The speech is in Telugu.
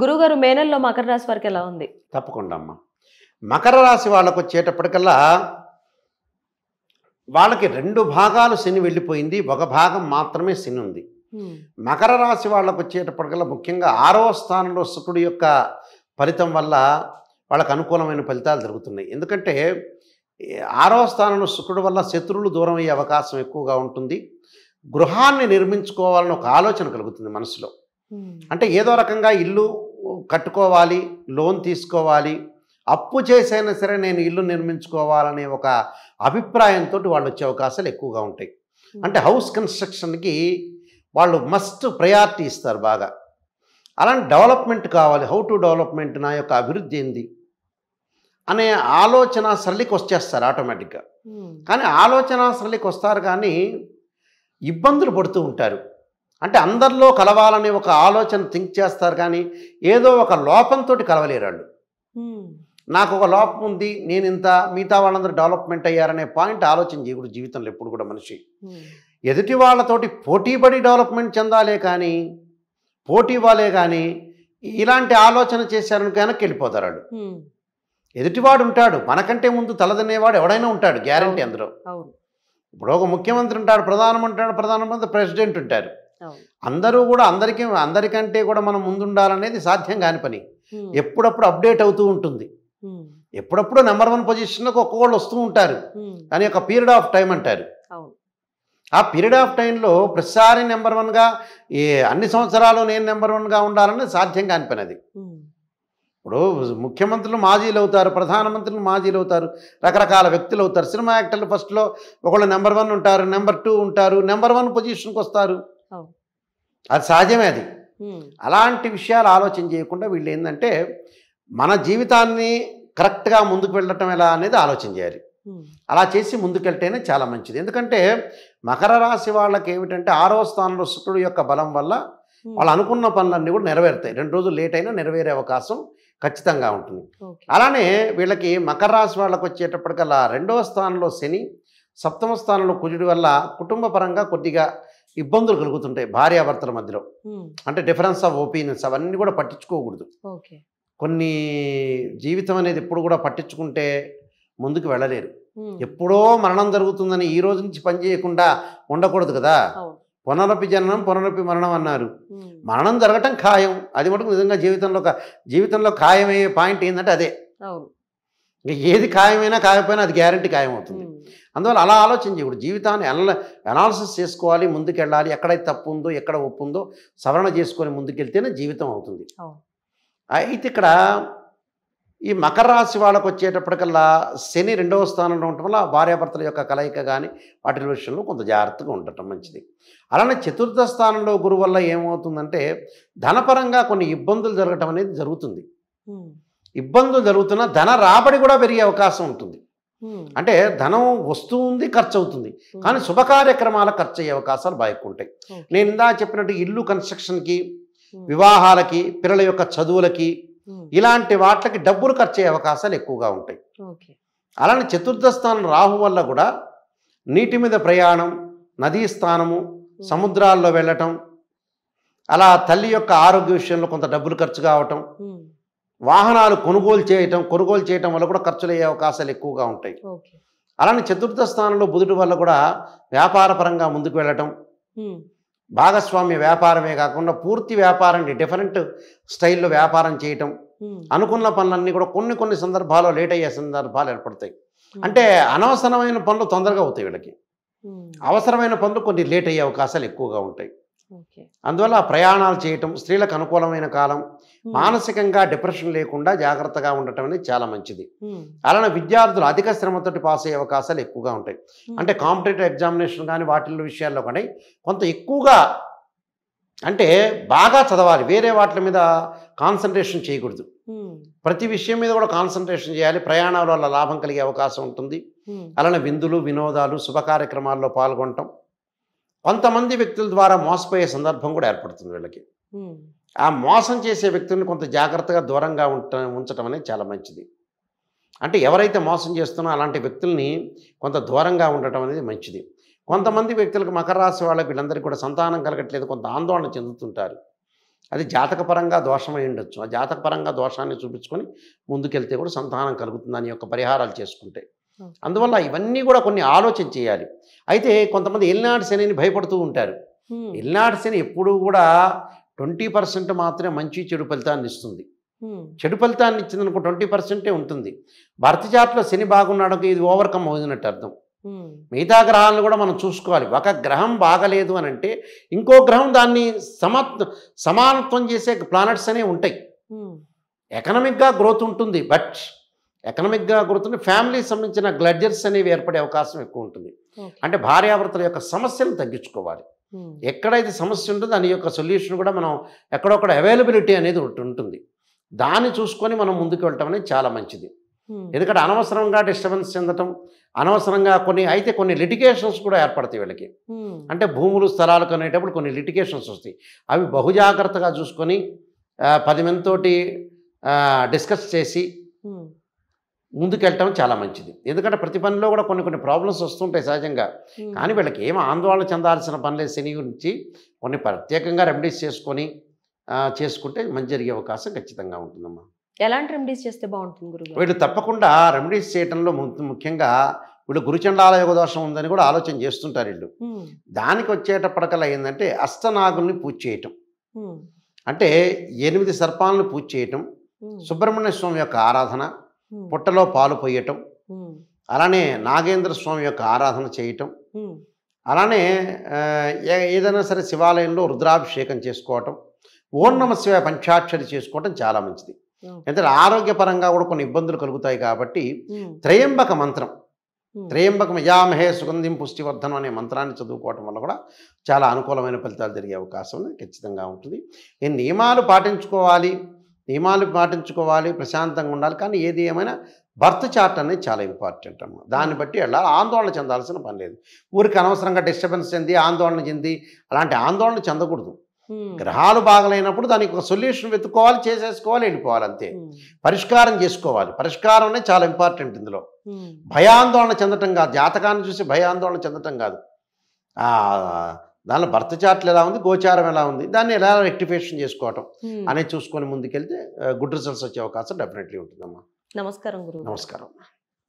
గురుగారు మే నెలలో మకర రాశి వారికి ఎలా ఉంది తప్పకుండా అమ్మా మకర రాశి వాళ్ళకు వచ్చేటప్పటికల్లా వాళ్ళకి రెండు భాగాలు శని వెళ్ళిపోయింది ఒక భాగం మాత్రమే శని ఉంది మకర రాశి వాళ్ళకు వచ్చేటప్పటికల్లా ముఖ్యంగా ఆరవ స్థానంలో శుక్రుడి యొక్క ఫలితం వల్ల వాళ్ళకు అనుకూలమైన ఫలితాలు జరుగుతున్నాయి ఎందుకంటే ఆరవ స్థానంలో శుక్రుడు వల్ల శత్రువులు దూరం అయ్యే అవకాశం ఎక్కువగా ఉంటుంది గృహాన్ని నిర్మించుకోవాలని ఒక ఆలోచన కలుగుతుంది మనసులో అంటే ఏదో రకంగా ఇల్లు కట్టుకోవాలి లోన్ తీసుకోవాలి అప్పు చేసైనా సరే నేను ఇల్లు నిర్మించుకోవాలనే ఒక అభిప్రాయంతో వాళ్ళు వచ్చే అవకాశాలు ఎక్కువగా ఉంటాయి అంటే హౌస్ కన్స్ట్రక్షన్కి వాళ్ళు మస్ట్ ప్రయారిటీ ఇస్తారు బాగా అలాంటి డెవలప్మెంట్ కావాలి హౌ టు డెవలప్మెంట్ నా యొక్క అభివృద్ధి ఏంది అనే ఆలోచన సరళికి వచ్చేస్తారు ఆటోమేటిక్గా కానీ ఆలోచన సరళికి వస్తారు కానీ ఇబ్బందులు పడుతూ ఉంటారు అంటే అందరిలో కలవాలనే ఒక ఆలోచన థింక్ చేస్తారు కానీ ఏదో ఒక లోపంతో కలవలేరు వాళ్ళు నాకు ఒక లోపం ఉంది నేను ఇంత మిగతా వాళ్ళందరూ డెవలప్మెంట్ అయ్యారనే పాయింట్ ఆలోచన చేయకూడదు జీవితంలో ఎప్పుడు కూడా మనిషి ఎదుటి వాళ్ళతోటి పోటీపడి డెవలప్మెంట్ చెందాలే కానీ పోటీ వాళ్ళే కానీ ఇలాంటి ఆలోచన చేశారని వెనక్కి వెళ్ళిపోతారు వాడు ఎదుటివాడు ఉంటాడు మనకంటే ముందు తలదనేవాడు ఎవడైనా ఉంటాడు గ్యారంటీ అందులో ఇప్పుడు ఒక ముఖ్యమంత్రి ఉంటాడు ప్రధానమంత్రి ఉంటాడు ప్రధానమంత్రి ప్రెసిడెంట్ ఉంటారు అందరూ కూడా అందరికీ అందరికంటే కూడా మనం ముందుండాలనేది సాధ్యం కాని పని ఎప్పుడప్పుడు అప్డేట్ అవుతూ ఉంటుంది ఎప్పుడప్పుడు నెంబర్ వన్ పొజిషన్లోకి ఒక్కొక్కళ్ళు వస్తూ ఉంటారు దాని యొక్క పీరియడ్ ఆఫ్ టైం అంటారు ఆ పీరియడ్ ఆఫ్ టైంలో ప్రతిసారి నెంబర్ వన్గా ఏ అన్ని సంవత్సరాలు నేను నెంబర్ వన్గా ఉండాలనేది సాధ్యం కాని పని అది ఇప్పుడు ముఖ్యమంత్రులు మాజీలు అవుతారు ప్రధానమంత్రులు మాజీలు అవుతారు రకరకాల వ్యక్తులు అవుతారు సినిమా యాక్టర్లు ఫస్ట్లో ఒకళ్ళు నెంబర్ వన్ ఉంటారు నెంబర్ టూ ఉంటారు నెంబర్ వన్ పొజిషన్కి వస్తారు అది సహజమే అది అలాంటి విషయాలు ఆలోచన చేయకుండా వీళ్ళు ఏంటంటే మన జీవితాన్ని కరెక్ట్గా ముందుకు వెళ్ళటం ఎలా అనేది ఆలోచన చేయాలి అలా చేసి ముందుకెళ్తేనే చాలా మంచిది ఎందుకంటే మకర రాశి వాళ్ళకి ఏమిటంటే ఆరో స్థానంలో శుక్రుడు యొక్క బలం వల్ల వాళ్ళు అనుకున్న పనులన్నీ కూడా నెరవేరుతాయి రెండు రోజులు లేట్ అయినా నెరవేరే అవకాశం ఖచ్చితంగా ఉంటుంది అలానే వీళ్ళకి మకర రాశి వాళ్ళకి వచ్చేటప్పటికల్లా రెండవ స్థానంలో శని సప్తమ స్థానంలో కుజుడి వల్ల కుటుంబ పరంగా కొద్దిగా ఇబ్బందులు కలుగుతుంటాయి భార్యాభర్తల మధ్యలో అంటే డిఫరెన్స్ ఆఫ్ ఒపీనియన్స్ అవన్నీ కూడా పట్టించుకోకూడదు కొన్ని జీవితం అనేది ఎప్పుడు కూడా పట్టించుకుంటే ముందుకు వెళ్ళలేరు ఎప్పుడో మరణం జరుగుతుందని ఈ రోజు నుంచి పని చేయకుండా ఉండకూడదు కదా పునరపి జననం పునరపి మరణం అన్నారు మరణం జరగటం ఖాయం అది మటుకు నిజంగా జీవితంలో జీవితంలో ఖాయమయ్యే పాయింట్ ఏంటంటే అదే ఇంకా ఏది ఖాయమైనా ఖాయమైనా అది గ్యారంటీ ఖాయమవుతుంది అందువల్ల అలా ఆలోచించి ఇప్పుడు జీవితాన్ని అనల అనాలసిస్ చేసుకోవాలి ముందుకెళ్ళాలి ఎక్కడైతే తప్పు ఉందో ఎక్కడ ఒప్పు ఉందో సవరణ చేసుకొని ముందుకెళ్తేనే జీవితం అవుతుంది అయితే ఇక్కడ ఈ మకర రాశి వాళ్ళకు వచ్చేటప్పటికల్లా శని రెండవ స్థానంలో ఉండటం వల్ల భార్యాభర్తల యొక్క కలయిక కానీ వాటి విషయంలో కొంత జాగ్రత్తగా ఉండటం మంచిది అలానే చతుర్థ స్థానంలో గురువు వల్ల ఏమవుతుందంటే ధనపరంగా కొన్ని ఇబ్బందులు జరగటం అనేది జరుగుతుంది ఇబ్బందులు జరుగుతున్నా ధన రాబడి కూడా పెరిగే అవకాశం ఉంటుంది అంటే ధనం వస్తుంది ఉంది ఖర్చు అవుతుంది కానీ శుభ కార్యక్రమాలు ఖర్చు అయ్యే అవకాశాలు బాగా ఉంటాయి నేను ఇందా చెప్పినట్టు ఇల్లు కన్స్ట్రక్షన్కి వివాహాలకి పిల్లల యొక్క చదువులకి ఇలాంటి వాటికి డబ్బులు ఖర్చు అయ్యే అవకాశాలు ఎక్కువగా ఉంటాయి అలానే చతుర్థ స్థానం రాహు వల్ల కూడా నీటి మీద ప్రయాణం నదీ స్థానము సముద్రాల్లో వెళ్ళటం అలా తల్లి యొక్క ఆరోగ్య విషయంలో కొంత డబ్బులు ఖర్చు కావటం వాహనాలు కొనుగోలు చేయటం కొనుగోలు చేయటం వల్ల కూడా ఖర్చులు అయ్యే అవకాశాలు ఎక్కువగా ఉంటాయి అలానే చతుర్థ స్థానంలో బుధుడి వల్ల కూడా వ్యాపార పరంగా ముందుకు వెళ్ళటం భాగస్వామ్య వ్యాపారమే కాకుండా పూర్తి వ్యాపారాన్ని డిఫరెంట్ స్టైల్లో వ్యాపారం చేయటం అనుకున్న పనులన్నీ కూడా కొన్ని కొన్ని సందర్భాల్లో లేట్ అయ్యే సందర్భాలు ఏర్పడతాయి అంటే అనవసరమైన పనులు తొందరగా అవుతాయి వీళ్ళకి అవసరమైన పనులు కొన్ని లేట్ అయ్యే అవకాశాలు ఎక్కువగా ఉంటాయి అందువల్ల ప్రయాణాలు చేయటం స్త్రీలకు అనుకూలమైన కాలం మానసికంగా డిప్రెషన్ లేకుండా జాగ్రత్తగా ఉండటం అనేది చాలా మంచిది అలానే విద్యార్థులు అధిక శ్రమతోటి పాస్ అయ్యే అవకాశాలు ఎక్కువగా ఉంటాయి అంటే కాంపిటేటివ్ ఎగ్జామినేషన్ కానీ వాటిల్లో విషయాల్లో కానీ కొంత ఎక్కువగా అంటే బాగా చదవాలి వేరే వాటి మీద కాన్సన్ట్రేషన్ చేయకూడదు ప్రతి విషయం మీద కూడా కాన్సన్ట్రేషన్ చేయాలి ప్రయాణాల వల్ల లాభం కలిగే అవకాశం ఉంటుంది అలానే విందులు వినోదాలు శుభ కార్యక్రమాల్లో పాల్గొనటం కొంతమంది వ్యక్తుల ద్వారా మోసపోయే సందర్భం కూడా ఏర్పడుతుంది వీళ్ళకి ఆ మోసం చేసే వ్యక్తులను కొంత జాగ్రత్తగా దూరంగా ఉంట ఉంచడం అనేది చాలా మంచిది అంటే ఎవరైతే మోసం చేస్తున్నో అలాంటి వ్యక్తుల్ని కొంత దూరంగా ఉండటం అనేది మంచిది కొంతమంది వ్యక్తులకు మకర రాశి వాళ్ళకి వీళ్ళందరికీ కూడా సంతానం కలగట్లేదు కొంత ఆందోళన చెందుతుంటారు అది జాతకపరంగా దోషమై ఉండొచ్చు ఆ జాతకపరంగా దోషాన్ని చూపించుకొని ముందుకెళ్తే కూడా సంతానం కలుగుతుందని యొక్క పరిహారాలు చేసుకుంటే అందువల్ల ఇవన్నీ కూడా కొన్ని ఆలోచన చేయాలి అయితే కొంతమంది ఎల్నాడు శని భయపడుతూ ఉంటారు ఎల్నాడు శని ఎప్పుడూ కూడా ట్వంటీ పర్సెంట్ మాత్రమే మంచి చెడు ఫలితాన్ని ఇస్తుంది చెడు ఫలితాన్ని ఇచ్చింది అనుకో ట్వంటీ పర్సెంటే ఉంటుంది భర్త జాతిలో శని బాగున్నాడు ఇది ఓవర్కమ్ అవుతున్నట్టు అర్థం మిగతా గ్రహాలను కూడా మనం చూసుకోవాలి ఒక గ్రహం బాగలేదు అని అంటే ఇంకో గ్రహం దాన్ని సమత్ సమానత్వం చేసే ప్లానెట్స్ అనేవి ఉంటాయి ఎకనమిక్గా గ్రోత్ ఉంటుంది బట్ ఎకనమిక్గా గుర్తుంటే ఫ్యామిలీకి సంబంధించిన గ్లడ్జర్స్ అనేవి ఏర్పడే అవకాశం ఎక్కువ ఉంటుంది అంటే భార్యాభర్తల యొక్క సమస్యలను తగ్గించుకోవాలి ఎక్కడైతే సమస్య ఉంటుందో దాని యొక్క సొల్యూషన్ కూడా మనం ఎక్కడొక్కడ అవైలబిలిటీ అనేది ఉంటుంది దాన్ని చూసుకొని మనం ముందుకు వెళ్ళటం అనేది చాలా మంచిది ఎందుకంటే అనవసరంగా డిస్టర్బెన్స్ చెందటం అనవసరంగా కొన్ని అయితే కొన్ని లిటికేషన్స్ కూడా ఏర్పడతాయి వీళ్ళకి అంటే భూములు స్థలాలు కొనేటప్పుడు కొన్ని లిటికేషన్స్ వస్తాయి అవి బహుజాగ్రత్తగా చూసుకొని పది మందితోటి డిస్కస్ చేసి ముందుకెళ్ళటం చాలా మంచిది ఎందుకంటే ప్రతి పనిలో కూడా కొన్ని కొన్ని ప్రాబ్లమ్స్ వస్తుంటాయి సహజంగా కానీ వీళ్ళకి ఏం ఆందోళన చెందాల్సిన పనులే శని గురించి కొన్ని ప్రత్యేకంగా రెమెడీస్ చేసుకొని చేసుకుంటే మంచి జరిగే అవకాశం ఖచ్చితంగా ఉంటుందమ్మా ఎలాంటి రెమెడీస్ చేస్తే బాగుంటుంది గురు వీళ్ళు తప్పకుండా రెమెడీస్ చేయడంలో ముఖ్యంగా వీళ్ళు గురుచండాల యోగ దోషం ఉందని కూడా ఆలోచన చేస్తుంటారు వీళ్ళు దానికి వచ్చేటప్పటికల్లా ఏంటంటే అష్టనాగుల్ని పూజ చేయటం అంటే ఎనిమిది సర్పాలను పూజ చేయటం సుబ్రహ్మణ్య స్వామి యొక్క ఆరాధన పుట్టలో పాలు పోయటం అలానే నాగేంద్ర స్వామి యొక్క ఆరాధన చేయటం అలానే ఏదైనా సరే శివాలయంలో రుద్రాభిషేకం చేసుకోవటం ఓం నమ శివ పంచాక్షరి చేసుకోవటం చాలా మంచిది ఎందుకంటే ఆరోగ్యపరంగా కూడా కొన్ని ఇబ్బందులు కలుగుతాయి కాబట్టి త్రయంబక మంత్రం త్రయంబక యజామహే సుగంధిం పుష్టివర్ధనం అనే మంత్రాన్ని చదువుకోవటం వల్ల కూడా చాలా అనుకూలమైన ఫలితాలు జరిగే అవకాశం ఖచ్చితంగా ఉంటుంది ఈ నియమాలు పాటించుకోవాలి నియమాలు పాటించుకోవాలి ప్రశాంతంగా ఉండాలి కానీ ఏది ఏమైనా బర్త్ చార్ట్ అనేది చాలా ఇంపార్టెంట్ అమ్మ దాన్ని బట్టి వెళ్ళాలి ఆందోళన చెందాల్సిన పని లేదు ఊరికి అనవసరంగా డిస్టర్బెన్స్ చెంది ఆందోళన చెంది అలాంటి ఆందోళన చెందకూడదు గ్రహాలు బాగలేనప్పుడు దానికి ఒక సొల్యూషన్ వెతుక్కోవాలి చేసేసుకోవాలి వెళ్ళిపోవాలి అంతే పరిష్కారం చేసుకోవాలి పరిష్కారం అనేది చాలా ఇంపార్టెంట్ ఇందులో భయాందోళన చెందటం కాదు జాతకాన్ని చూసి భయాందోళన చెందటం కాదు దానిలో భర్త hmm. చాట్లు ఎలా ఉంది గోచారం ఎలా ఉంది దాన్ని ఎలా రెక్టిఫికేషన్ చేసుకోవటం hmm. అనేది చూసుకొని ముందుకెళ్తే గుడ్ రిజల్ట్స్ వచ్చే అవకాశం డెఫినెట్లీ ఉంటుందమ్మా నమస్కారం గురు నమస్కారం